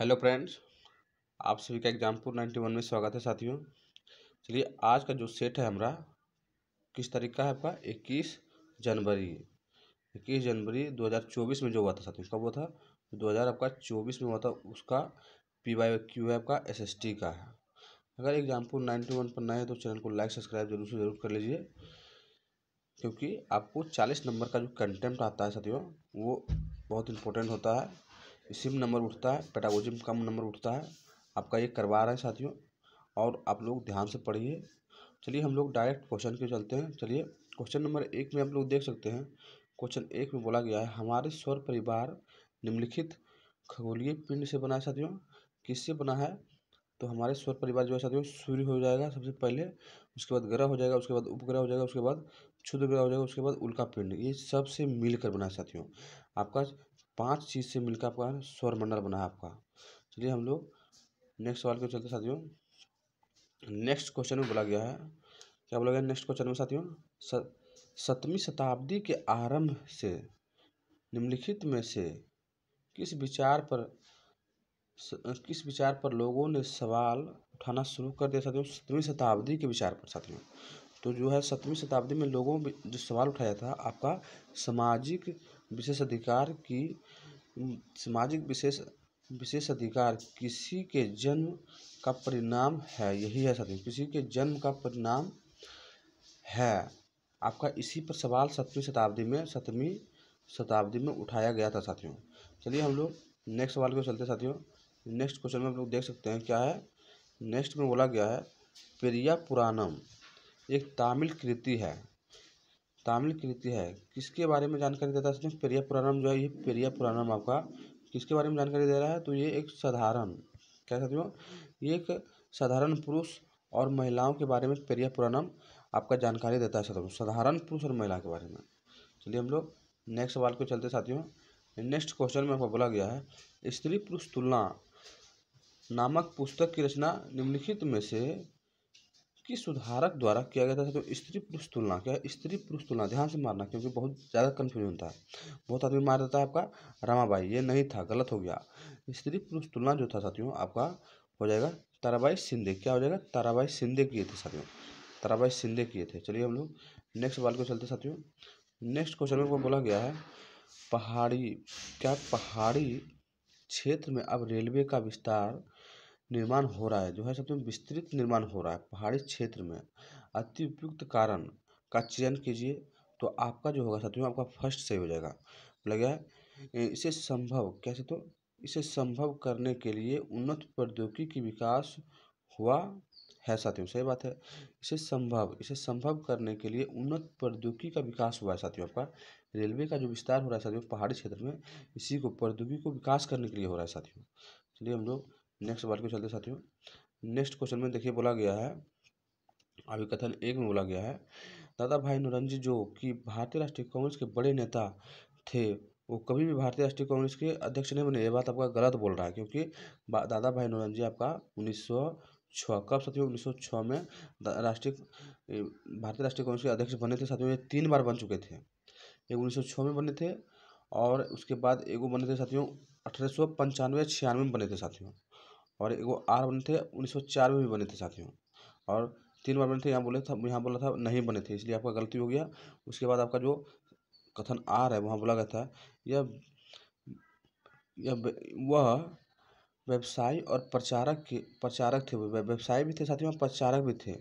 hello friends आप सभी का एग्जामपुर नाइन्टी वन में स्वागत है साथियों चलिए आज का जो सेट है हमारा किस तारीख का है आपका इक्कीस जनवरी इक्कीस जनवरी दो हज़ार चौबीस में जो हुआ था साथियों कब हुआ था दो हज़ार आपका चौबीस में हुआ था उसका पी वाई क्यू है आपका एस एस टी का है अगर एग्जामपुर नाइन्टी वन पर नए हैं तो चैनल को लाइक सब्सक्राइब जरूर से जरूर कर लीजिए क्योंकि आपको चालीस नंबर का जो कंटेंट आता है साथियों वो बहुत इंपॉर्टेंट होता है इससे नंबर उठता है पेटागोजी में कम नंबर उठता है आपका ये करवा रहा है साथियों और आप लोग ध्यान से पढ़िए चलिए हम लोग डायरेक्ट क्वेश्चन के चलते हैं चलिए क्वेश्चन नंबर एक में आप लोग देख सकते हैं क्वेश्चन एक में बोला गया है हमारे स्वर परिवार निम्नलिखित खगोलीय पिंड से बना है साथियों किससे बना है तो हमारे स्वर परिवार जो है साथियों सूर्य हो जाएगा सबसे पहले उसके बाद ग्रह हो जाएगा उसके बाद उपग्रह हो जाएगा उसके बाद क्षुद्र ग्रह हो जाएगा उसके बाद उल्का पिंड ये सबसे मिलकर बना है साथियों आपका पांच चीज़ से मिलकर आपका स्वर मंडल बना है आपका चलिए हम लोग नेक्स्ट सवाल के चलते साथियों नेक्स्ट क्वेश्चन में बोला गया है क्या बोला गया नेक्स्ट क्वेश्चन में साथियों सतवीं शताब्दी के आरंभ से निम्नलिखित में से किस विचार पर किस विचार पर लोगों ने सवाल उठाना शुरू कर दिया साथियों सतवीं शताब्दी के विचार पर साथियों तो जो है सतवीं शताब्दी में लोगों जो सवाल उठाया था आपका सामाजिक विशेष अधिकार की सामाजिक विशेष विशेष अधिकार किसी के जन्म का परिणाम है यही है सत्य किसी के जन्म का परिणाम है आपका इसी पर सवाल सत्रहवीं शताब्दी में सतवीं शताब्दी में उठाया गया था साथियों चलिए हम लोग नेक्स्ट सवाल को चलते साथियों नेक्स्ट क्वेश्चन में हम लोग देख सकते हैं क्या है नेक्स्ट में बोला गया है पेरिया पुराणम एक तमिल कृति है तामिल कृति है किसके बारे में जानकारी देता है इसमें पेरिया पुराणम जो है ये पेरिया पुराणम आपका किसके बारे में जानकारी दे रहा है तो ये एक साधारण क्या हो ये एक साधारण पुरुष और महिलाओं के बारे में पेरिया पुराणम आपका जानकारी देता है साथियों साधारण पुरुष और महिला के बारे में चलिए हम लोग नेक्स्ट सवाल को चलते साथियों नेक्स्ट क्वेश्चन में आपको बोला गया है स्त्री पुरुष तुलना नामक पुस्तक की रचना निम्नलिखित में से कि सुधारक द्वारा किया गया था तो स्त्री पुरुष तुलना क्या स्त्री पुरुष तुलना ध्यान से मारना क्योंकि बहुत ज़्यादा कन्फ्यूजन था बहुत आदमी मार देता है आपका रामाबाई ये नहीं था गलत हो गया स्त्री पुरुष तुलना जो था साथियों आपका हो जाएगा ताराबाई सिंधे क्या हो जाएगा ताराबाई सिंधे किए थे साथियों ताराबाई सिंधे किए थे चलिए हम लोग नेक्स्ट सवाल को चलते साथियों नेक्स्ट क्वेश्चन में बोला गया है पहाड़ी क्या पहाड़ी क्षेत्र में अब रेलवे का विस्तार निर्माण हो रहा है जो है सबसे विस्तृत निर्माण हो रहा है पहाड़ी क्षेत्र में अति उपयुक्त कारण का चयन कीजिए तो आपका जो होगा साथियों आपका फर्स्ट सही हो जाएगा लगा इसे संभव क्या तो इसे संभव करने के लिए उन्नत प्रौद्योगिकी की विकास हुआ है साथियों सही बात है इसे संभव इसे संभव करने के लिए उन्नत प्रौद्योगिकी का विकास हुआ है साथियों आपका रेलवे का जो विस्तार हो रहा है साथियों पहाड़ी क्षेत्र में इसी को प्रौद्योगिकी को विकास करने के लिए हो रहा है साथियों इसलिए हम लोग नेक्स्ट बार के चलते साथियों नेक्स्ट क्वेश्चन में देखिए बोला गया है अभी कथन एक में बोला गया है दादा भाई नोरंजी जो कि भारतीय राष्ट्रीय कांग्रेस के बड़े नेता थे वो कभी भी भारतीय राष्ट्रीय कांग्रेस के अध्यक्ष नहीं बने ये बात आपका गलत बोल रहा है क्योंकि दादा भाई नोरंजी आपका उन्नीस छः कब साथियों उन्नीस सौ छः में राष्ट्रीय भारतीय राष्ट्रीय कांग्रेस के अध्यक्ष बने थे साथियों ये तीन बार बन चुके थे एक उन्नीस सौ छः में बने थे और उसके बाद एगो बने थे साथियों अठारह सौ पंचानवे छियानवे में बने थे साथियों और एगो आर बने थे उन्नीस सौ चार में भी बने थे साथियों और तीन बार बने थे यहाँ बोले था यहाँ बोला था नहीं बने थे इसलिए आपका गलती हो गया उसके बाद आपका जो कथन आर है वहाँ बोला गया था यह वह व्यवसायी और प्रचारक के प्रचारक थे व्यवसाय व्यवसायी भी थे साथ ही प्रचारक भी थे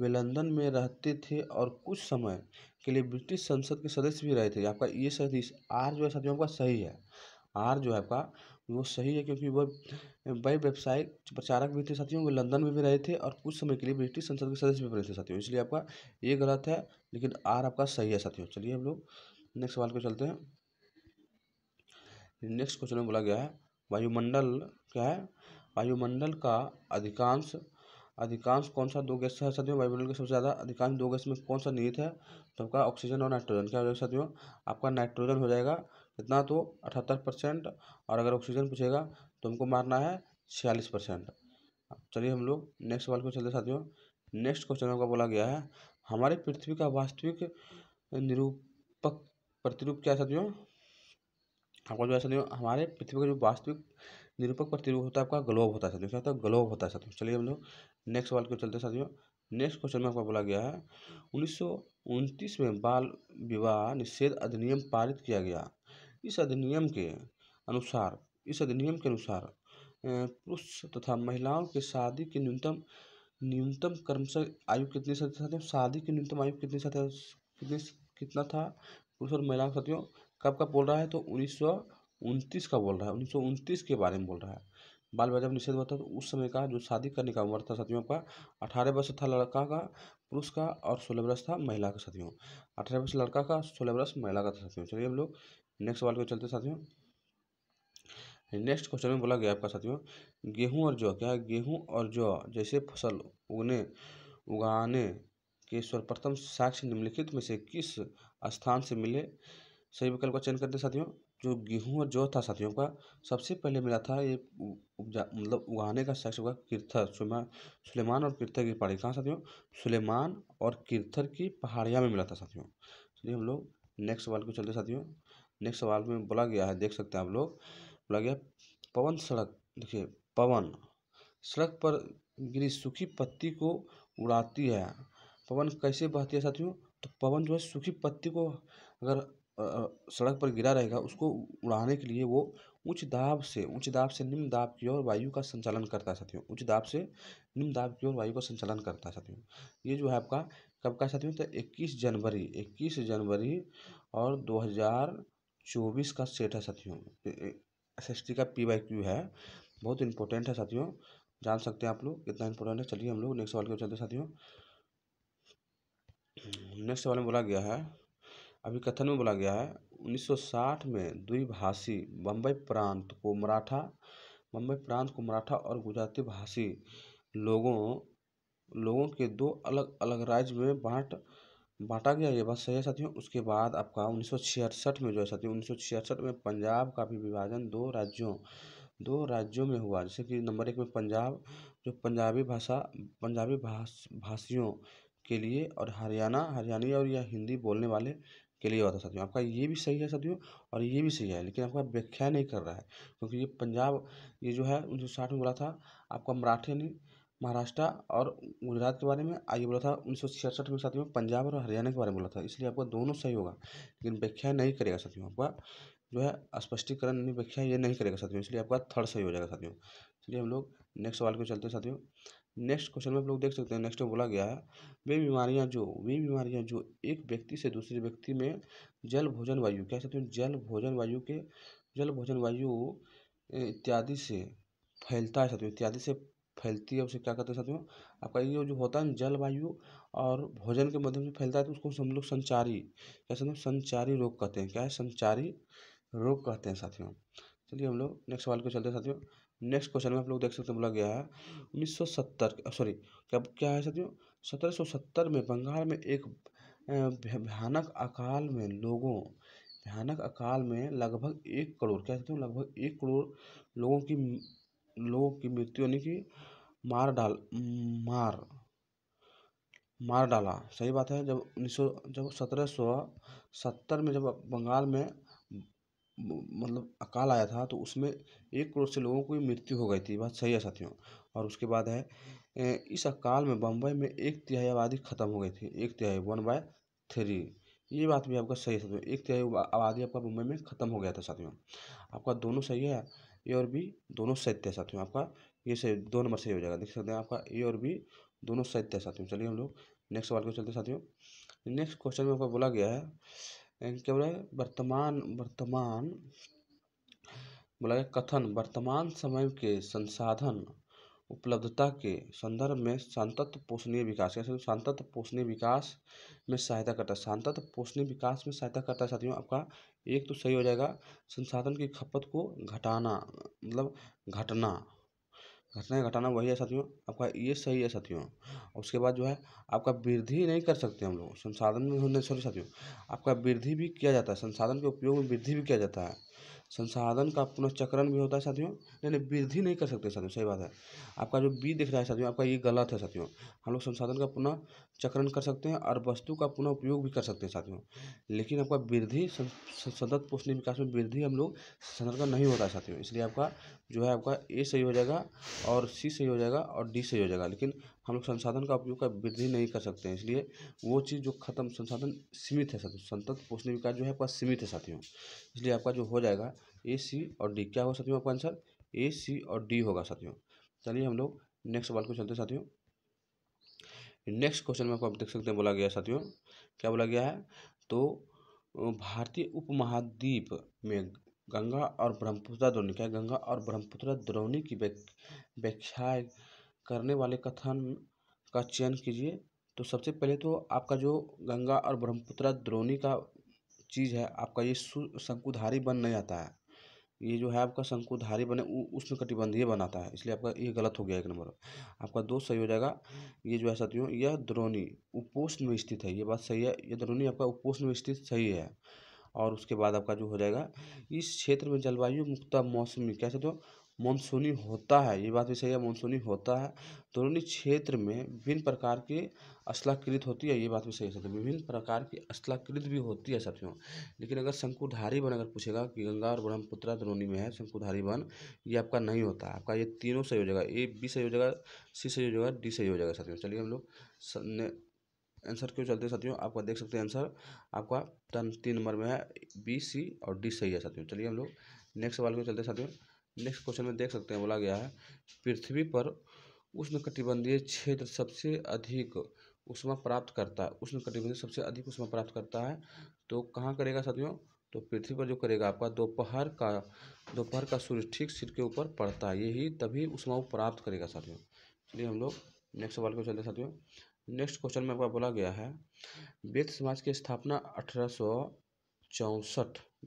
वे लंदन में रहते थे और कुछ समय के लिए ब्रिटिश संसद के सदस्य भी रहे थे आपका ये सदस्य आर जो है साथियों आपका सही है आर जो है आपका वो सही है क्योंकि वह बड़े व्यावसायिक प्रचारक भी थे साथियों वो लंदन में भी रहे थे और कुछ समय के लिए ब्रिटिश संसद के सदस्य भी बने थे साथियों इसलिए आपका ये गलत है लेकिन आर आपका सही है साथियों चलिए हम लोग नेक्स्ट सवाल को चलते हैं नेक्स्ट क्वेश्चन में बोला गया है वायुमंडल क्या है वायुमंडल का अधिकांश अधिकांश कौन सा दो गैस है साथियों वायुमंडल के सबसे ज़्यादा अधिकांश दो गैस में कौन सा निहित है तो आपका ऑक्सीजन और नाइट्रोजन क्या हो जाएगा साथियों आपका नाइट्रोजन हो जाएगा कितना तो अठहत्तर परसेंट और अगर ऑक्सीजन पूछेगा तो हमको मारना है छियालीस परसेंट चलिए हम लोग नेक्स्ट सवाल को चलते साथियों नेक्स्ट क्वेश्चन आपका बोला गया है हमारे पृथ्वी का वास्तविक निरूपक प्रतिरूप क्या साथियों आपको जो है साथियों हमारे पृथ्वी का जो वास्तविक निरूपक प्रतिरूप होता है आपका ग्लोब होता है साथियों क्या होता है ग्लोब होता है साथियों चलिए हम लोग नेक्स्ट सवाल को चलते साथियों नेक्स्ट क्वेश्चन में आपका बोला गया है उन्नीस में बाल विवाह निषेध अधिनियम पारित किया गया इस अधिनियम के अनुसार इस अधिनियम के अनुसार पुरुष तथा महिलाओं के शादी के न्यूनतम न्यूनतम कर्मचारी आयु कितनी साथियों शादी की न्यूनतम आयु कितनी साथ कितने कितना था पुरुष और महिला साथियों कब का बोल रहा है तो उन्नीस सौ उनतीस का बोल रहा है उन्नीस सौ उनतीस के बारे में बोल रहा है बाल विवाह जब निषेध हुआ था तो उस समय का जो शादी करने का उम्र था साथियों का अठारह वर्ष था लड़का का पुरुष का और सोलह वर्ष था महिला का साथियों अठारह वर्ष लड़का का सोलह वर्ष महिला का था साथियों चलिए हम लोग नेक्स्ट सवाल को चलते साथियों नेक्स्ट क्वेश्चन में बोला गया आपका साथियों गेहूं और जौ क्या है गेहूं और जौ जैसे फसल उगने उगाने के सर्वप्रथम साक्ष्य निम्नलिखित में से किस स्थान से मिले सही विकल्प का चयन करते साथियों जो गेहूं और जौ था साथियों का सबसे पहले मिला था ये उपजा मतलब उगाने का साक्ष्य हुआ किरथर सुलेमान और किरथर की पहाड़ी कहाँ साथियों सुलेमान और किरथर की पहाड़ियाँ में मिला था साथियों चलिए हम लोग नेक्स्ट सवाल को चलते साथियों नेक्स्ट सवाल में बोला गया है देख सकते हैं आप लोग बोला गया पवन सड़क देखिए पवन सड़क पर गिरी सूखी पत्ती को उड़ाती है पवन कैसे बहती है साथियों तो पवन जो है सूखी पत्ती को अगर सड़क पर गिरा रहेगा उसको उड़ाने के लिए वो उच्च दाब से उच्च दाब से निम्न दाब की ओर वायु का संचालन करता है साथियों उच्च दाब से निम्न दाब की ओर वायु का संचालन करता है साथियों ये जो है आपका कब का साथियों तो 21 जनवरी 21 जनवरी और चौबीस का सेट है साथियों एस एस का पी वाई क्यू है बहुत इंपॉर्टेंट है साथियों जान सकते हैं आप लोग कितना इंपॉर्टेंट है चलिए हम लोग नेक्स्ट सवाल के चलते साथियों नेक्स्ट सवाल में बोला गया है अभी कथन में बोला गया है 1960 में द्विभाषी बम्बई प्रांत को मराठा बम्बई प्रांत को मराठा और गुजराती भाषी लोगों लोगों के दो अलग अलग राज्य में बांट बांटा गया ये बात सही है साथियों उसके बाद आपका उन्नीस में जो है साथियों उन्नीस में पंजाब का भी विभाजन दो राज्यों दो राज्यों में हुआ जैसे कि नंबर एक में पंजाब जो पंजाबी भाषा पंजाबी भाष भाषियों के लिए और हरियाणा हरियाणी और या हिंदी बोलने वाले के लिए हुआ था साथियों आपका ये भी सही है साथियों और ये भी सही है लेकिन आपका व्याख्या नहीं कर रहा है क्योंकि ये पंजाब ये जो है उन्नीस में बोला था आपका मराठी महाराष्ट्र और गुजरात के बारे में आगे बोला था उन्नीस सौ छियासठ में साथियों पंजाब और हरियाणा के बारे में बोला था इसलिए आपका दोनों सही होगा लेकिन व्याख्या नहीं करेगा साथियों आपका जो है स्पष्टीकरण व्याख्या ये नहीं करेगा साथियों इसलिए आपका थर्ड सही हो जाएगा साथियों इसलिए हम लोग नेक्स्ट सवाल को चलते हैं साथियों नेक्स्ट क्वेश्चन में आप लोग देख सकते हैं नेक्स्ट में बोला गया है वे बीमारियाँ जो वे बीमारियाँ जो एक व्यक्ति से दूसरे व्यक्ति में जल भोजन वायु क्या सकते हैं जल भोजन वायु के जल भोजन वायु इत्यादि से फैलता है साथियों इत्यादि से फैलती है उसे क्या कहते हैं साथियों आपका ये जो होता है जलवायु और भोजन के माध्यम से फैलता है तो उसको हम लोग संचारी क्या समझ संचारी रोग कहते हैं क्या है संचारी रोग कहते हैं साथियों चलिए हम लोग नेक्स्ट सवाल को चलते हैं साथियों नेक्स्ट क्वेश्चन में आप लोग देख सकते हैं बोला गया है उन्नीस सौ सत्तर सॉरी क्या क्या है साथियों सत्रह सौ सत्तर में बंगाल में एक भयानक अकाल में लोगों भयानक अकाल में लगभग एक करोड़ क्या कहते हैं लगभग एक करोड़ लोगों की लोगों की मृत्यु यानी कि मार डाल मार मार डाला सही बात है जब उन्नीस सौ जब सत्रह सौ सत्तर में जब बंगाल में मतलब अकाल आया था तो उसमें एक करोड़ से लोगों की मृत्यु हो गई थी बात सही है साथियों और उसके बाद है इस अकाल में बम्बई में एक तिहाई आबादी खत्म हो गई थी एक तिहाई वन बाय थ्री ये बात भी आपका सही है साथियों एक तिहाई आबादी आपका मुंबई में ख़त्म हो गया था साथियों आपका दोनों सही है ए और बी दोनों सत्य है साथियों आपका ये सही दो नंबर सही हो जाएगा देख सकते हैं आपका ए और बी दोनों सही थे साथियों चलिए हम लोग नेक्स्ट सवाल को चलते साथियों नेक्स्ट क्वेश्चन में आपका बोला गया है क्या बोला वर्तमान वर्तमान बोला गया कथन वर्तमान समय के संसाधन उपलब्धता के संदर्भ में शांतत्व पोषणीय विकास क्या शांतत्व पोषणीय विकास में सहायता करता है शांतत्व पोषणीय विकास में सहायता करता है साथियों आपका एक तो सही हो जाएगा संसाधन की खपत को घटाना मतलब घटना घटना घटाना वही है साथियों आपका ये सही है साथियों उसके बाद जो है आपका वृद्धि नहीं कर सकते हम लोग संसाधन में होने सॉरी साथियों आपका वृद्धि भी किया जाता है संसाधन के उपयोग में वृद्धि भी किया जाता है संसाधन का चक्रण भी होता है साथियों नहीं नहीं वृद्धि नहीं कर सकते साथियों सही बात है आपका जो बी दिख रहा है साथियों आपका ये गलत है साथियों हम लोग संसाधन का पुनः चक्रण कर सकते हैं और वस्तु का पुनः उपयोग भी कर सकते हैं साथियों लेकिन आपका वृद्धि सतत पोषणी विकास में वृद्धि हम लोग संसाधन का नहीं होता है साथियों इसलिए आपका जो है आपका ए सही हो जाएगा और सी सही हो जाएगा और डी सही हो जाएगा लेकिन हम लोग संसाधन का उपयोग का वृद्धि नहीं कर सकते हैं इसलिए वो चीज़ जो खत्म संसाधन सीमित है साथियों संतत पोषण विकास जो है आपका सीमित है साथियों इसलिए आपका जो हो जाएगा ए सी और डी क्या होगा साथियों आपका आंसर ए सी और डी होगा साथियों चलिए हम लोग नेक्स्ट सवाल को चलते हैं साथियों नेक्स्ट क्वेश्चन में आपको आप देख सकते हैं बोला गया साथियों क्या बोला गया है तो भारतीय उपमहाद्वीप में गंगा और ब्रह्मपुत्रा दोनों क्या गंगा और ब्रह्मपुत्रा द्रोणी की व्याख्या करने वाले कथन का चयन कीजिए तो सबसे पहले तो आपका जो गंगा और ब्रह्मपुत्रा द्रोणी का चीज़ है आपका ये शंकुधारी बन नहीं आता है ये जो है आपका शंकुधारी बने उसमें कटिबंधीय बनाता है इसलिए आपका ये गलत हो गया एक नंबर आपका दो सही हो जाएगा ये जो है सत्यों यह द्रोणी उपोष्ण में स्थित है ये बात सही है यह द्रोणी आपका उपोष्ण में स्थित सही है और उसके बाद आपका जो हो जाएगा इस क्षेत्र में जलवायु मुक्त मौसमी क्या कहते हो मानसूनी होता है ये बात भी सही है मानसूनी होता है दोनों क्षेत्र में विभिन्न प्रकार की असलाकृत होती है ये बात भी सही है विभिन्न प्रकार की असलाकृत भी होती है साथियों लेकिन अगर शंकुधारी वन अगर पूछेगा कि गंगा और ब्रह्मपुत्रा द्रोणी में है शंकुधारी वन ये आपका नहीं होता आपका ये तीनों सही हो जाएगा ए बी सही हो जाएगा सी सही हो जाएगा डी सही हो जाएगा साथियों चलिए हम लोग आंसर क्यों चलते साथियों आपका देख सकते हैं आंसर आपका टर्म तीन नंबर में है बी सी और डी सही है साथियों चलिए हम लोग नेक्स्ट सवाल क्यों चलते हैं साथियों नेक्स्ट क्वेश्चन में देख सकते हैं बोला गया है पृथ्वी पर कटिबंधीय क्षेत्र सबसे अधिक उष्मा प्राप्त करता है कटिबंधीय सबसे अधिक उष्मा प्राप्त करता है तो कहाँ करेगा साथियों तो पृथ्वी पर जो करेगा आपका दोपहर का दोपहर का सूर्य ठीक सिर के ऊपर पड़ता है यही तभी उष्मा प्राप्त करेगा साथियों चलिए हम लोग नेक्स्ट सवाल को चलते साथियों नेक्स्ट क्वेश्चन में आपका बोला गया है वेद समाज की स्थापना अठारह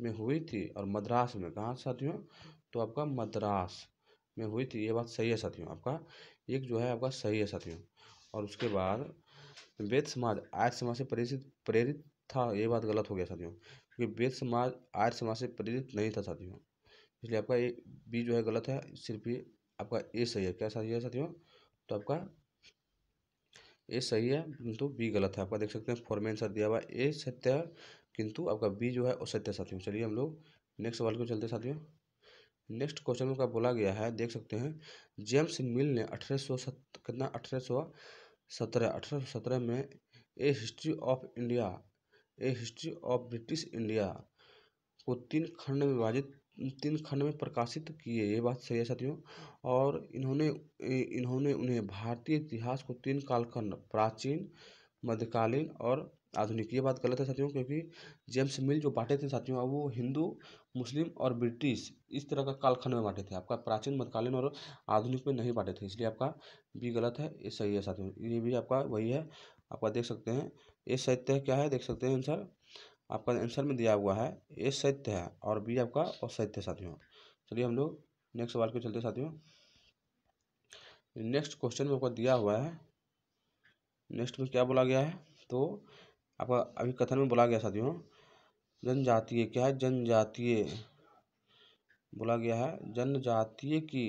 में हुई थी और मद्रास में कहाँ साथियों तो आपका मद्रास में हुई थी ये बात सही है साथियों आपका एक जो है आपका सही है साथियों और उसके बाद वेद समाज आर्य समाज से प्रेरित प्रेरित था ये बात गलत हो गया साथियों क्योंकि वेद समाज आर्य समाज से प्रेरित नहीं था साथियों इसलिए आपका ए बी जो है गलत है सिर्फ ये आपका ए सही है क्या सही है साथियों तो आपका ए सही है किंतु बी गलत है आपका देख सकते हैं फॉर्मे आंसर दिया हुआ ए सत्य है किंतु आपका बी जो है वो सत्य साथियों चलिए हम लोग नेक्स्ट सवाल को चलते साथियों नेक्स्ट क्वेश्चन में का बोला गया है देख सकते हैं जेम्स मिल ने अठारह सौ सत कितना अठारह सौ सत्रह अठारह सौ सत्रह में a history of India a history of British India को तीन खंड में विभाजित तीन खंड में प्रकाशित किए ये बात सही है साथियों और इन्होंने इन्होंने उन्हें भारतीय इतिहास को तीन कालखंड प्राचीन मध्यकालीन और आधुनिक ये बात गलत है साथियों क्योंकि जेम्स मिल जो बांटे थे साथियों वो हिंदू मुस्लिम और ब्रिटिश इस तरह का कालखंड में बांटे थे आपका प्राचीन मध्यकालीन और आधुनिक में नहीं बांटे थे इसलिए आपका भी गलत है ये सही है साथियों ये भी आपका वही है आपका देख सकते हैं ये सत्य क्या है देख सकते हैं आंसर आपका आंसर में दिया हुआ है ए सत्य है और बी आपका असत्य साथियों चलिए हम लोग नेक्स्ट सवाल को चलते साथियों नेक्स्ट क्वेश्चन में आपका दिया हुआ है नेक्स्ट में क्या बोला गया है तो आपका अभी कथन में बोला गया साथियों जनजातीय क्या है जनजातीय बोला गया है जनजातीय की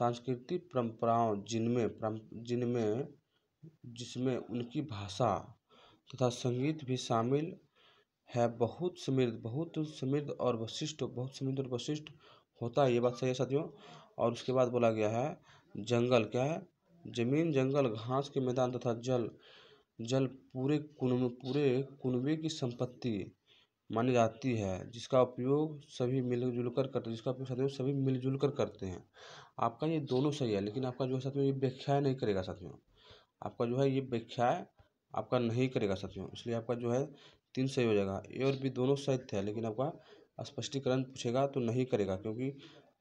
सांस्कृतिक परंपराओं जिनमें जिनमें जिसमें उनकी भाषा तथा संगीत भी शामिल है बहुत समृद्ध बहुत समृद्ध और वशिष्ठ बहुत समृद्ध और वशिष्ठ होता है ये बात सही है साथियों और उसके बाद बोला गया है जंगल क्या है जमीन जंगल घास के मैदान तथा जल जल पूरे कुन पूरे कुनबे की संपत्ति मानी जाती है जिसका उपयोग सभी मिलजुल कर करते हैं जिसका उपयोग साथियों सभी मिलजुल कर करते हैं आपका ये दोनों सही है लेकिन आपका जो है साथियों ये व्याख्या नहीं करेगा साथियों आपका जो है ये व्याख्या आपका नहीं करेगा साथियों इसलिए आपका जो है तीन सही हो जाएगा ए और बी दोनों सही थे लेकिन आपका स्पष्टीकरण पूछेगा तो नहीं करेगा क्योंकि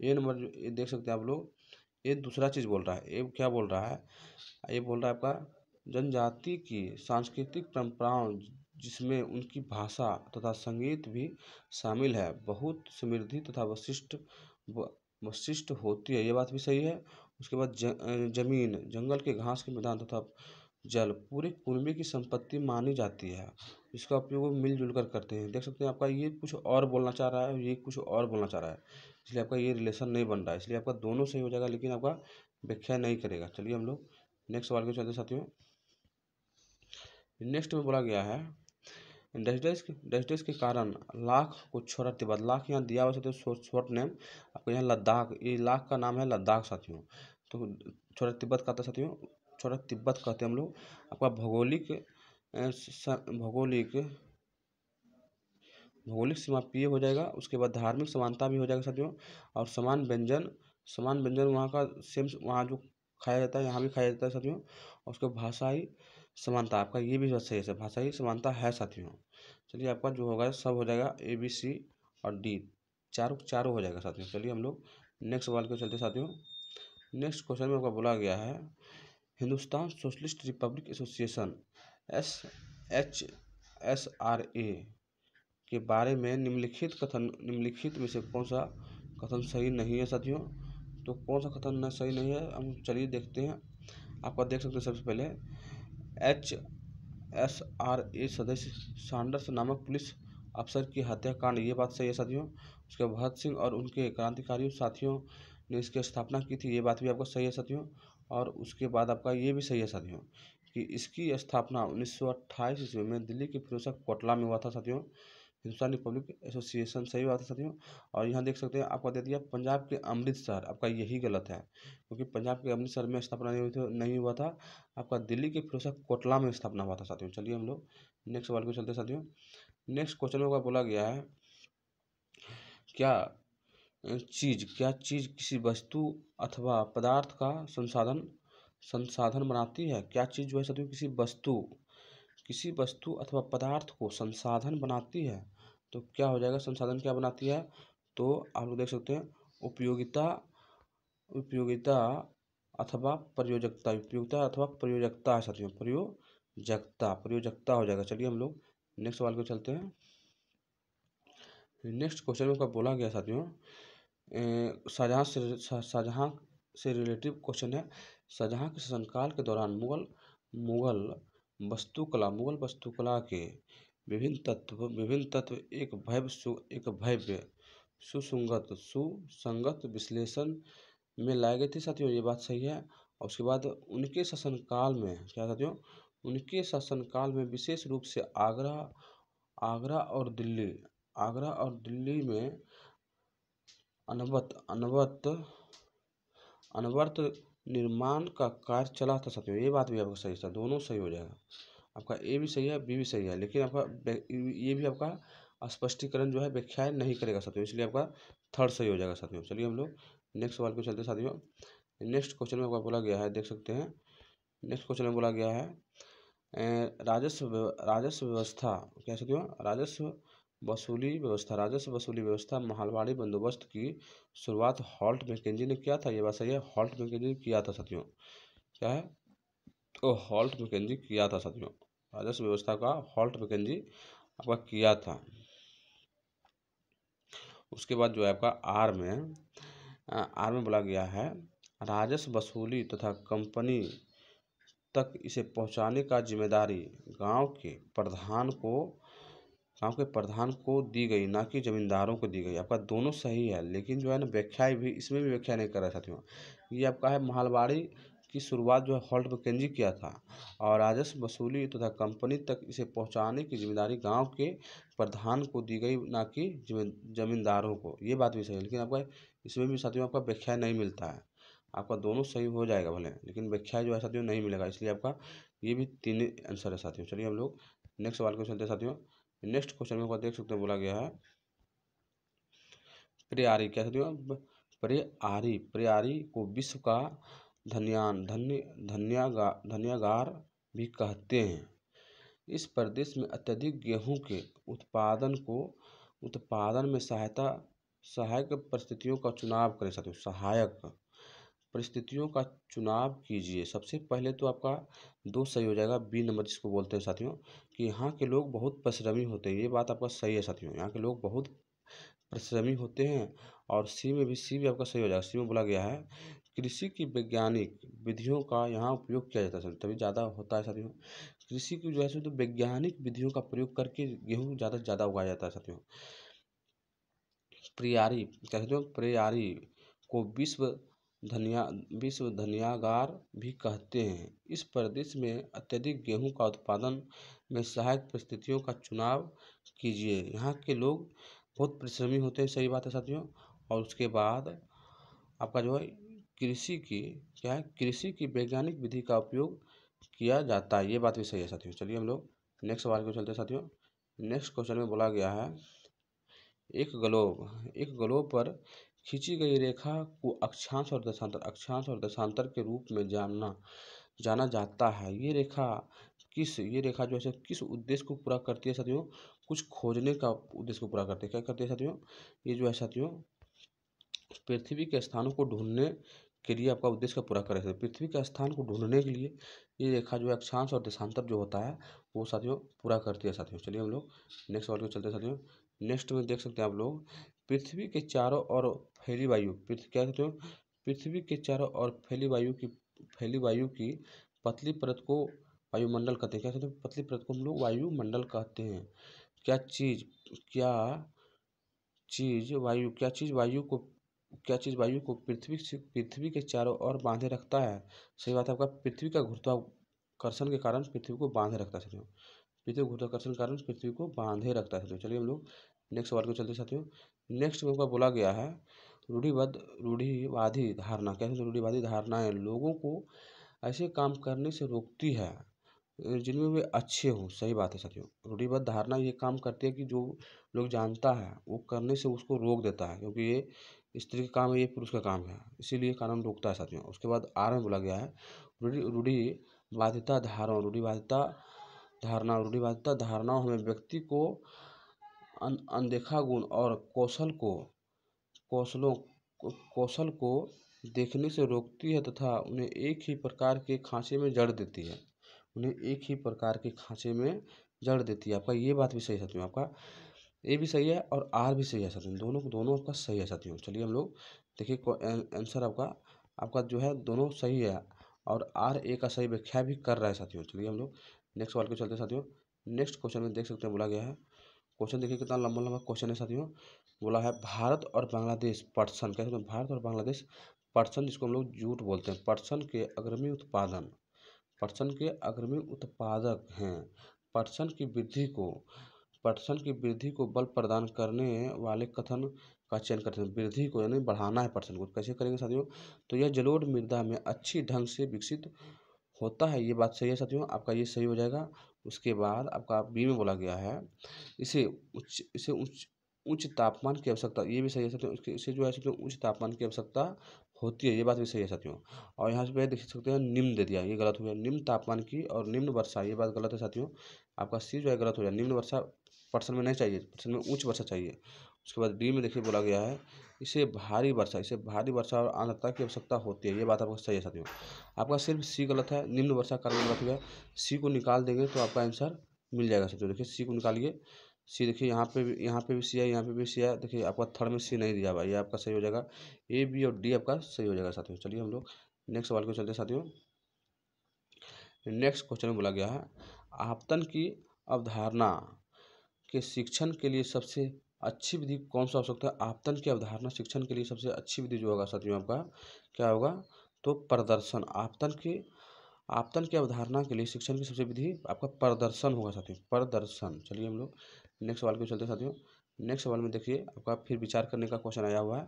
ए नंबर ये देख सकते हैं आप लोग ये दूसरा चीज़ बोल रहा है ये क्या बोल रहा है ये बोल रहा है आपका जनजाति की सांस्कृतिक परंपराओं जिसमें उनकी भाषा तथा संगीत भी शामिल है बहुत समृद्धि तथा वशिष्ट वशिष्ट होती है ये बात भी सही है उसके बाद ज, जमीन जंगल के घास के मैदान तथा जल पूरे कुनबे की संपत्ति मानी जाती है इसका उपयोग मिलजुल कर करते हैं देख सकते हैं आपका ये कुछ और बोलना चाह रहा है ये कुछ और बोलना चाह रहा है इसलिए आपका ये रिलेशन नहीं बन रहा है इसलिए आपका दोनों सही हो जाएगा लेकिन आपका व्याख्या नहीं करेगा चलिए हम लोग नेक्स्ट सवाल के चलते साथियों नेक्स्ट में बोला गया है डेस्डेस के कारण लाख को छोड़ा तिब्बत लाख यहाँ दिया हुआ साथियों शॉर्ट नेम आपको यहाँ लद्दाख ये लाख का नाम है लद्दाख साथियों तो छोटा तिब्बत का था साथियों छोटा तिब्बत कहते हैं हम लोग आपका भौगोलिक भौगोलिक भौगोलिक सीमा पी हो जाएगा उसके बाद धार्मिक समानता भी हो जाएगा साथियों और समान व्यंजन समान व्यंजन वहाँ का सेम वहाँ जो खाया जाता है यहाँ भी खाया जाता है साथियों और उसके भाषाई समानता आपका ये भी सही है भाषाई समानता है साथियों चलिए आपका जो होगा सब हो जाएगा ए बी सी और डी चारों चारों हो जाएगा साथियों चलिए हम लोग नेक्स्ट सवाल के चलते साथियों नेक्स्ट क्वेश्चन में आपका बोला गया है Hindustan socialist republic association S H S R A के बारे में निम्नलिखित कथन निम्नलिखित में से कौन सा कथन सही नहीं है साथियों तो कौन सा कथन ना सही नहीं है हम चलिए देखते हैं आपका देख सकते हैं सबसे पहले एच एस आर ए सदस्य सांडर्स नामक पुलिस अफसर की हत्याकांड ये बात सही है साथियों उसके भगत सिंह और उनके क्रांतिकारी साथियों ने इसकी स्थापना की थी ये बात भी आपको सही है साथियों और उसके बाद आपका ये भी सही है साथियों कि इसकी स्थापना उन्नीस सौ अट्ठाईस ईस्वी में दिल्ली के फिरोजा कोटला में हुआ था साथियों हिंदुस्तान रिपब्लिक एसोसिएशन सही हुआ था साथियों और यहाँ देख सकते हैं आपका दे दिया पंजाब के अमृतसर आपका यही गलत है क्योंकि पंजाब के अमृतसर में स्थापना नहीं हुई थी नहीं हुआ था आपका दिल्ली के फिरोजा कोटला में स्थापना हुआ था साथियों चलिए हम लोग नेक्स्ट सवाल को चलते साथियों नेक्स्ट क्वेश्चन होगा बोला गया है क्या चीज़ क्या चीज़ किसी वस्तु अथवा पदार्थ का संसाधन संसाधन बनाती है क्या चीज़ जो है सदैव किसी वस्तु किसी वस्तु अथवा पदार्थ को संसाधन बनाती है तो क्या हो जाएगा संसाधन क्या बनाती है तो आप लोग देख सकते हैं उपयोगिता उपयोगिता अथवा प्रयोजकता उपयोगिता अथवा प्रयोजकता है साथियों प्रयोजकता प्रयोजकता हो जाएगा चलिए हम लोग नेक्स्ट सवाल को चलते हैं नेक्स्ट क्वेश्चन में बोला गया साथियों शाहजहाँ से शाहजहाँ से रिलेटिव क्वेश्चन है शाहजहाँ के शासनकाल के दौरान मुगल मुगल वस्तुकला मुगल वस्तुकला के विभिन्न तत्व विभिन्न तत्व एक भव्य सु एक भव्य सुसंगत सुसंगत विश्लेषण में लाए गए थे साथियों ये बात सही है और उसके बाद उनके शासनकाल में क्या साथियों उनके शासनकाल में विशेष रूप से आगरा आगरा और दिल्ली आगरा और दिल्ली में अनवत अनवत अनवर्त निर्माण का कार्य चला था साथियों ये बात भी आपका सही था दोनों सही हो जाएगा आपका ए भी सही है बी भी सही है लेकिन आपका ये भी आपका स्पष्टीकरण जो है व्याख्या नहीं करेगा साथियों इसलिए आपका थर्ड सही हो जाएगा साथियों चलिए हम लोग नेक्स्ट सवाल पे चलते हैं साथियों नेक्स्ट क्वेश्चन में आपका बोला गया है देख सकते हैं नेक्स्ट क्वेश्चन में बोला गया है राजस्व राजस्व व्यवस्था क्या सकते राजस्व वसूली व्यवस्था राजस्व वसूली व्यवस्था माहलवाड़ी बंदोबस्त की शुरुआत हॉल्ट मैकेजी ने किया था ये बात सही है हॉल्ट मैकेजी ने किया था साथियों क्या है तो हॉल्ट मैकेजी किया था साथियों राजस्व व्यवस्था का हॉल्ट मैकेजी आपका किया था उसके बाद जो है आपका आर में आर में बोला गया है राजस्व वसूली तथा तो कंपनी तक इसे पहुंचाने का जिम्मेदारी गांव के प्रधान को के प्रधान को दी गई ना कि जमींदारों को दी गई आपका दोनों सही है लेकिन जो है ना व्याख्या भी इसमें भी व्याख्या नहीं कर रहा साथियों ये आपका है महालवाड़ी की शुरुआत जो है हॉल्ट मैकेजी किया था और राजस्व वसूली तथा तो कंपनी तक इसे पहुंचाने की जिम्मेदारी गांव के प्रधान को दी गई ना कि जमींदारों को ये बात भी सही है लेकिन आपका इसमें भी साथियों आपका व्याख्या नहीं मिलता है आपका दोनों सही हो जाएगा भले लेकिन व्याख्या जो है साथियों नहीं मिलेगा इसलिए आपका ये भी तीन आंसर है साथियों चलिए हम लोग नेक्स्ट सवाल को चलते हैं साथियों नेक्स्ट क्वेश्चन में देख सकते हैं बोला गया है प्रियारी क्या सकते प्रियारी प्रियारी को विश्व का धन्यान धन्य धन्यागा धन्यागार भी कहते हैं इस प्रदेश में अत्यधिक गेहूं के उत्पादन को उत्पादन में सहायता सहायक परिस्थितियों का चुनाव करें साथियों सहायक परिस्थितियों का चुनाव कीजिए सबसे पहले तो आपका दो सही हो जाएगा बी नंबर जिसको बोलते हैं साथियों कि यहाँ के लोग बहुत परिश्रमी होते हैं ये बात आपका सही है साथियों यहाँ के लोग बहुत परिश्रमी होते हैं और सी में भी सी भी आपका सही हो जाएगा सी में बोला गया है कृषि की वैज्ञानिक विधियों का यहाँ उपयोग किया जाता है तभी ज़्यादा होता है साथियों कृषि की जो है तो वैज्ञानिक विधियों का प्रयोग करके गेहूँ ज़्यादा से ज़्यादा उगाया जाता है साथियों प्रियारी कहते हैं प्रियारी को विश्व धनिया विश्व धनियागार भी कहते हैं इस प्रदेश में अत्यधिक गेहूं का उत्पादन में सहायक परिस्थितियों का चुनाव कीजिए यहाँ के लोग बहुत परिश्रमी होते हैं सही बात है साथियों और उसके बाद आपका जो है कृषि की क्या है कृषि की वैज्ञानिक विधि का उपयोग किया जाता है ये बात भी सही है साथियों चलिए हम लोग नेक्स्ट सवाल को चलते हैं साथियों नेक्स्ट क्वेश्चन में बोला गया है एक ग्लोब एक ग्लोब पर खींची गई रेखा को अक्षांश और दशांतर अक्षांश और दशांतर के रूप में जानना जाना जाता है ये रेखा किस ये रेखा जो है किस उद्देश्य को पूरा करती है साथियों कुछ खोजने का उद्देश्य को पूरा करती है क्या करती है साथियों ये जो है साथियों पृथ्वी के स्थानों को ढूंढने के लिए आपका उद्देश्य का पूरा करें पृथ्वी के स्थान को ढूंढने के लिए ये रेखा जो है अक्षांश और देशांतर जो होता है वो साथियों पूरा करती है साथियों चलिए हम लोग नेक्स्ट वर्ड को चलते हैं साथियों नेक्स्ट में देख सकते हैं आप लोग पृथ्वी के चारों और फैली वायु पृथ्वी क्या कहते हो पृथ्वी के चारों और फैली वायु की फैली वायु की पतली परत को वायुमंडल कहते हैं क्या कहते हैं पतली परत को हम लोग वायुमंडल कहते हैं क्या चीज क्या चीज वायु क्या चीज वायु को क्या चीज वायु को पृथ्वी से पृथ्वी के चारों ओर बांधे रखता है सही बात है आपका पृथ्वी का गुरुत्वाकर्षण के कारण पृथ्वी को बांधे रखता है पृथ्वी गुरुत्वाकर्षण के कारण पृथ्वी को बांधे रखता है चलिए हम लोग नेक्स्ट सवाल को चलते साथियों नेक्स्ट में बोला गया है रूढ़िबद्ध रूढ़िवादी धारणा कैसे रूढ़िवादी धारणाएँ लोगों को ऐसे काम करने से रोकती है जिनमें वे अच्छे हों सही बात है साथियों रूढ़िबद्ध धारणा ये काम करती है कि जो लोग जानता है वो करने से उसको रोक देता है क्योंकि ये स्त्री का काम है ये पुरुष का काम है इसीलिए कानून रोकता है साथियों उसके बाद आर में बोला गया है रूढ़ी रूढ़िवादिता धारणा रूढ़िवादिता धारणा रूढ़िवादिता धारणाओं में व्यक्ति को अन अनदेखा गुण और कौशल को कौशलों कौशल को देखने से रोकती है तथा उन्हें एक ही प्रकार के खांचे में जड़ देती है उन्हें एक ही प्रकार के खांचे में जड़ देती है आपका ये बात भी सही है साथियों आपका ए भी सही है और आर भी सही है साथियों दोनों दोनों आपका सही है साथियों चलिए हम लोग देखिए आंसर आपका आपका जो है दोनों सही है और आर ए का सही व्याख्या भी कर रहा है साथियों चलिए हम लोग नेक्स्ट सवाल को चलते साथियों नेक्स्ट क्वेश्चन में देख सकते हैं बोला गया है क्वेश्चन देखिए कितना लंबा लंबा क्वेश्चन है साथियों बोला है भारत और बांग्लादेश पर्सन कहते हैं तो भारत और बांग्लादेश पटसन जिसको हम लोग जूट बोलते हैं पटसन के अग्रमी उत्पादन पटसन के अग्रमी उत्पादक हैं पटसन की वृद्धि को पटसन की वृद्धि को बल प्रदान करने वाले कथन का चयन करते हैं वृद्धि को यानी बढ़ाना है पटसन को कैसे करेंगे साथियों तो यह जलोढ़ मृदा में अच्छी ढंग से विकसित होता है ये बात सही है साथियों आपका ये सही हो जाएगा उसके बाद आपका बी में बोला गया है इसे उच्च इसे उच्च उच्च तापमान की आवश्यकता ये भी सही है साथियों इसे जो है सकते उच्च तापमान की आवश्यकता होती है ये बात भी सही है साथियों और यहाँ से देख सकते हैं निम्न दे दिया ये गलत हो गया निम्न तापमान की और निम्न वर्षा ये बात गलत है साथियों आपका सी जो है गलत हो गया निम्न वर्षा पर्सन में नहीं चाहिए पर्सन में उच्च वर्षा चाहिए उसके बाद डी में देखिए बोला गया है इसे भारी वर्षा इसे भारी वर्षा और आंध्रता की आवश्यकता होती है ये बात आपको सही है साथियों आपका सिर्फ सी गलत है निम्न वर्षा कारण गलत हुआ सी को निकाल देंगे तो आपका आंसर मिल जाएगा साथियों देखिए सी को निकालिए सी देखिए यहाँ पे भी यहाँ पे भी सी है यहाँ पे भी सी है देखिए आपका थर्ड में सी नहीं दिया भाई ये आपका सही हो जाएगा ए बी और डी आपका सही हो जाएगा साथियों चलिए हम लोग नेक्स्ट सवाल को चलते साथियों नेक्स्ट क्वेश्चन में बोला गया है आपतन की अवधारणा के शिक्षण के लिए सबसे अच्छी विधि कौन सा हो सकता है आपतन की अवधारणा शिक्षण के लिए सबसे अच्छी विधि जो होगा साथियों आपका क्या होगा तो प्रदर्शन आपतन के आपतन की अवधारणा के लिए शिक्षण की सबसे विधि आपका प्रदर्शन होगा साथियों प्रदर्शन चलिए हम लोग नेक्स्ट सवाल के चलते हैं साथियों नेक्स्ट सवाल में देखिए आपका फिर विचार करने का क्वेश्चन आया हुआ है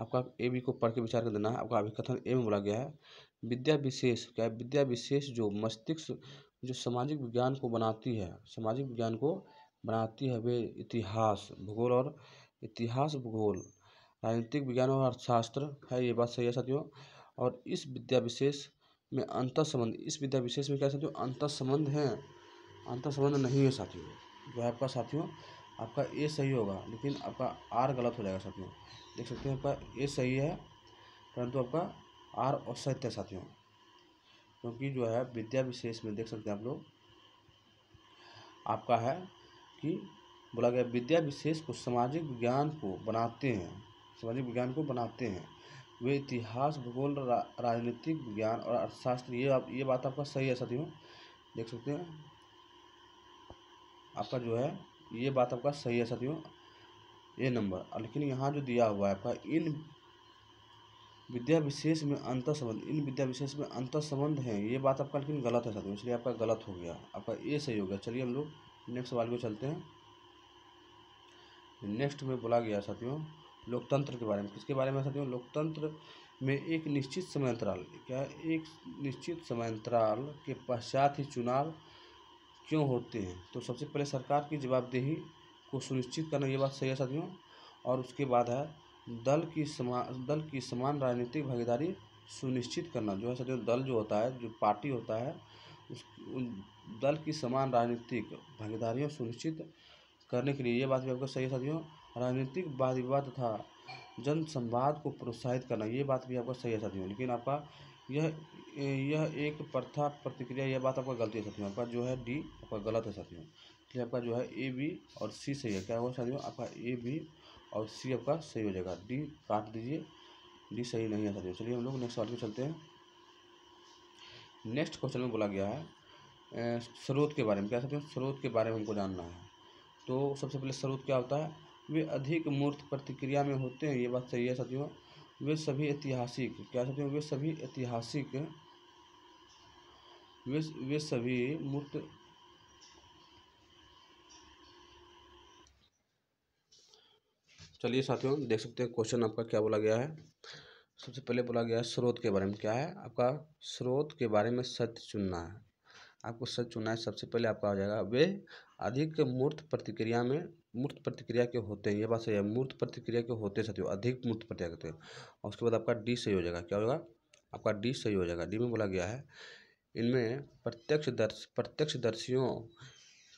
आपका ए बी को पढ़ के विचार कर देना है आपका अभिकथन ए में बोला गया है विद्या विशेष क्या विद्या विशेष जो मस्तिष्क जो सामाजिक विज्ञान को बनाती है सामाजिक विज्ञान को बनाती है वे इतिहास भूगोल और इतिहास भूगोल राजनीतिक विज्ञान और अर्थशास्त्र है ये बात सही है साथियों और इस विद्या विशेष में अंतर संबंध इस विद्या विशेष में क्या साथियों अंतर संबंध है अंतर संबंध नहीं है साथियों जो है आपका साथियों आपका ए सही होगा लेकिन आपका आर गलत हो जाएगा साथियों देख सकते हैं आपका ए सही है परंतु आपका आर असत्य है साथियों क्योंकि जो है विद्या विशेष में देख सकते हैं आप लोग आपका है कि बोला गया विद्या विशेष को सामाजिक विज्ञान को बनाते हैं सामाजिक विज्ञान को बनाते हैं वे इतिहास भूगोल रा, राजनीतिक विज्ञान और अर्थशास्त्र ये आप ये बात आपका सही है साथियों देख सकते हैं आपका जो है ये बात आपका सही है साथियों ये नंबर लेकिन यहाँ जो दिया हुआ है आपका इन विद्या विशेष में अंतर संबंध इन विद्या विशेष में अंतर संबंध है ये बात आपका लेकिन गलत है साथियों इसलिए आपका गलत हो गया आपका ये सही हो गया चलिए हम लोग नेक्स्ट सवाल को चलते हैं नेक्स्ट में बोला गया साथियों लोकतंत्र के बारे में किसके बारे में साथियों लोकतंत्र में एक निश्चित समय अंतराल क्या एक निश्चित समय अंतराल के पश्चात ही चुनाव क्यों होते हैं तो सबसे पहले सरकार की जवाबदेही को सुनिश्चित करना ये बात सही है साथियों और उसके बाद है दल की समान दल की समान राजनीतिक भागीदारी सुनिश्चित करना जो है साथियों दल जो होता है जो पार्टी होता है उन दल की समान राजनीतिक भागीदारियों सुनिश्चित करने के लिए ये बात भी आपका सही साथियों राजनीतिक वाद विवाद तथा जन संवाद को प्रोत्साहित करना ये बात भी आपका सही है साथियों लेकिन आपका यह यह एक प्रथा प्रतिक्रिया यह बात आपका गलती है साथियों आपका जो है डी आपका गलत है साथियों इसलिए आपका जो है ए बी और सी सही है क्या होगा साथियों आपका ए बी और सी आपका सही हो जाएगा डी काट दीजिए डी सही नहीं है साथियों चलिए हम लोग नेक्स्ट सवाल पर चलते हैं नेक्स्ट क्वेश्चन में बोला गया है स्रोत के बारे में क्या सकते हैं स्रोत के बारे में हमको जानना है तो सबसे पहले स्रोत क्या होता है वे अधिक मूर्त प्रतिक्रिया में होते हैं ये बात सही है साथियों वे सभी ऐतिहासिक क्या सकते हैं वे सभी ऐतिहासिक वे वे सभी मूर्त चलिए साथियों देख सकते हैं क्वेश्चन आपका क्या बोला गया है सबसे पहले बोला गया है स्रोत के बारे में क्या है आपका स्रोत के बारे में सत्य चुनना है आपको सत्य चुनना है सबसे पहले आपका हो जाएगा वे अधिक मूर्त प्रतिक्रिया में मूर्त प्रतिक्रिया के होते हैं ये बात सही है मूर्त प्रतिक्रिया के होते सत्य अधिक मूर्त प्रतिक्रिया करते हैं और उसके बाद आपका डी सही हो जाएगा क्या होगा आपका डी सही हो जाएगा डी में बोला गया है इनमें प्रत्यक्ष दर्श प्रत्यक्षदर्शियों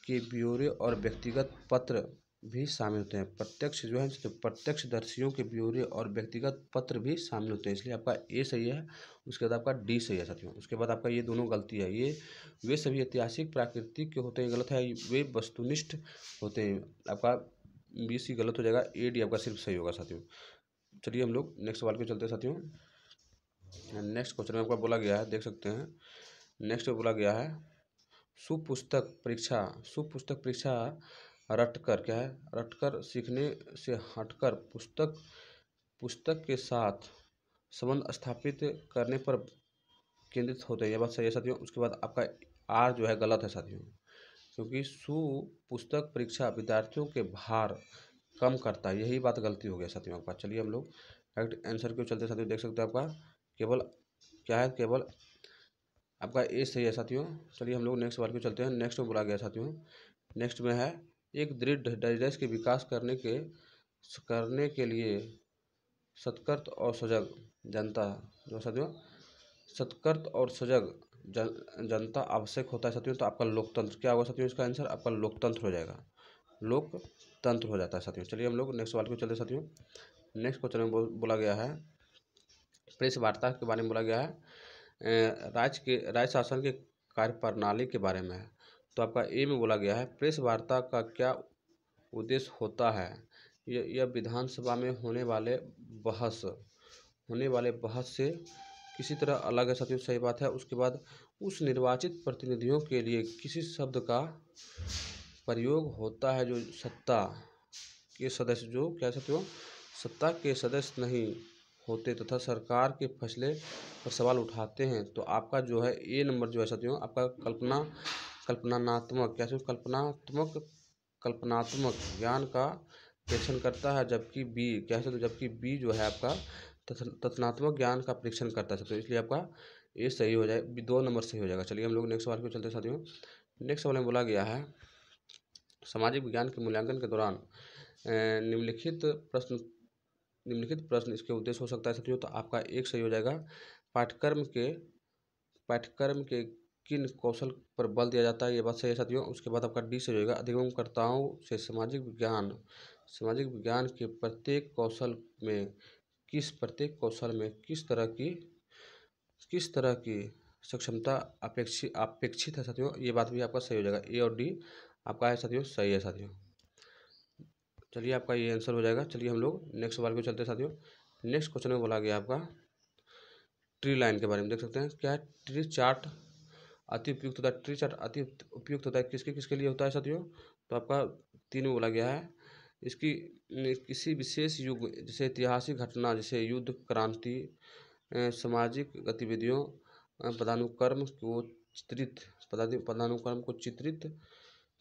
के ब्यौरे और व्यक्तिगत पत्र भी शामिल होते हैं प्रत्यक्ष जो है तो प्रत्यक्षदर्शियों के ब्यौरे और व्यक्तिगत पत्र भी शामिल होते हैं इसलिए आपका ए सही है उसके बाद आपका डी सही है साथियों उसके बाद आपका ये दोनों गलती है ये वे सभी ऐतिहासिक प्राकृतिक के होते हैं गलत है वे वस्तुनिष्ठ होते हैं आपका बी सी गलत हो जाएगा ए डी आपका सिर्फ सही होगा साथियों चलिए हम लोग नेक्स्ट सवाल के चलते हैं साथियों नेक्स्ट क्वेश्चन में आपका बोला गया है देख सकते हैं नेक्स्ट बोला गया है सुपुस्तक परीक्षा सुपुस्तक परीक्षा रटकर क्या है रटकर सीखने से हटकर पुस्तक पुस्तक के साथ संबंध स्थापित करने पर केंद्रित होते हैं यह बात सही है साथियों उसके बाद आपका आर जो है गलत है साथियों क्योंकि सु पुस्तक परीक्षा विद्यार्थियों के भार कम करता है यही बात गलती हो गया साथियों आपका चलिए हम लोग करेक्ट आंसर क्यों चलते साथियों देख सकते हैं आपका केवल क्या है केवल आपका ए सही है साथियों चलिए हम लोग नेक्स्ट बार क्यों चलते हैं नेक्स्ट में बोला गया साथियों नेक्स्ट में है एक दृढ़ डाइजेस्ट के विकास करने के करने के लिए सतकर्त और सजग जनता जो साथियों सतकर्त और सजग जन, जनता आवश्यक होता है साथियों तो आपका लोकतंत्र क्या होगा साथियों इसका आंसर आपका लोकतंत्र हो जाएगा लोकतंत्र हो जाता है साथियों चलिए हम लोग नेक्स्ट सवाल को चलते साथियों नेक्स्ट क्वेश्चन में बो, बोला गया है प्रेस वार्ता के बारे में बोला गया है राज्य के राज्य शासन के कार्यप्रणाली के बारे में है तो आपका ए में बोला गया है प्रेस वार्ता का क्या उद्देश्य होता है यह विधानसभा में होने वाले बहस होने वाले बहस से किसी तरह अलग है साथियों सही बात है उसके बाद उस निर्वाचित प्रतिनिधियों के लिए किसी शब्द का प्रयोग होता है जो सत्ता के सदस्य जो क्या हो सत्ता के सदस्य नहीं होते तथा सरकार के फैसले पर सवाल उठाते हैं तो आपका जो है ए नंबर जो है साथियों आपका कल्पना कल्पनात्मक क्या कल्पनात्मक कल्पनात्मक ज्ञान का परीक्षण करता है जबकि बी क्या है तो जबकि बी जो है आपका तथनात्मक ज्ञान का परीक्षण करता है तो इसलिए आपका ये सही हो जाए दो नंबर सही हो जाएगा चलिए हम लोग नेक्स्ट सवाल पे चलते हैं साथियों नेक्स्ट सवाल में बोला गया है सामाजिक विज्ञान के मूल्यांकन के दौरान निम्नलिखित प्रश्न निम्नलिखित प्रश्न इसके उद्देश्य हो सकता है साथियों तो आपका एक सही हो जाएगा पाठ्यक्रम के पाठ्यक्रम के किन कौशल पर बल दिया जाता है ये बात सही है साथियों उसके बाद आपका डी से होगा अधिगमकर्ताओं से सामाजिक विज्ञान सामाजिक विज्ञान के प्रत्येक कौशल में किस प्रत्येक कौशल में किस तरह की किस तरह की सक्षमता अपेक्षित अपेक्षित है साथियों ये बात भी आपका सही हो जाएगा ए और डी आपका है साथियों सही है साथियों चलिए आपका ये आंसर हो जाएगा चलिए हम लोग नेक्स्ट सवाल को चलते हैं साथियों नेक्स्ट क्वेश्चन में बोला गया आपका ट्री लाइन के बारे में देख सकते हैं क्या है ट्री चार्ट अति उपयुक्त होता है ट्री चार्ट अति उपयुक्त होता है किसके किसके लिए होता है साथियों तो आपका तीन बोला गया है इसकी किसी विशेष युग जैसे ऐतिहासिक घटना जैसे युद्ध क्रांति सामाजिक गतिविधियों पदानुक्रम को चित्रित पदानुक्रम को चित्रित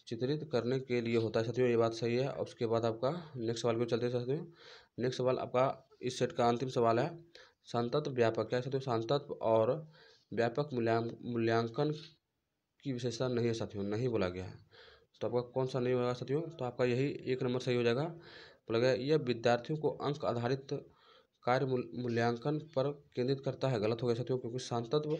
चित्रित करने के लिए होता है साथियों ये बात सही है और उसके बाद आपका नेक्स्ट सवाल को चलते हैं साथियों नेक्स्ट सवाल आपका इस सेट का अंतिम सवाल है संतत्व व्यापक है साथियों संतत्व और व्यापक मूल्यांकन की विशेषता नहीं है साथियों नहीं बोला गया है तो आपका कौन सा नहीं होगा साथियों तो आपका यही एक नंबर सही हो जाएगा बोला गया यह विद्यार्थियों को अंक आधारित कार्य मूल्यांकन पर केंद्रित करता है गलत हो गया साथियों क्योंकि शांतत्व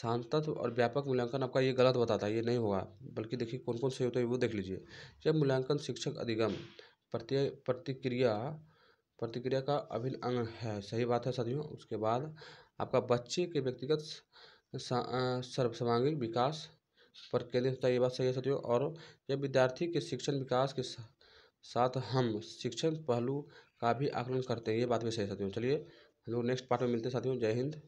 शांतत्व और व्यापक मूल्यांकन आपका ये गलत बताता है ये नहीं होगा बल्कि देखिए कौन कौन सही होता है वो देख लीजिए यह मूल्यांकन शिक्षक अधिगम प्रत्य प्रतिक्रिया प्रतिक्रिया का अभिन्न अंग है सही बात है साथियों उसके बाद आपका बच्चे के व्यक्तिगत सर्वसमांगी विकास पर केंद्रित होता है ये बात सही है साथियों और जब विद्यार्थी के शिक्षण विकास के साथ हम शिक्षण पहलू का भी आकलन करते हैं ये बात भी सही है साथियों चलिए हम लोग नेक्स्ट पार्ट में मिलते हैं साथियों जय हिंद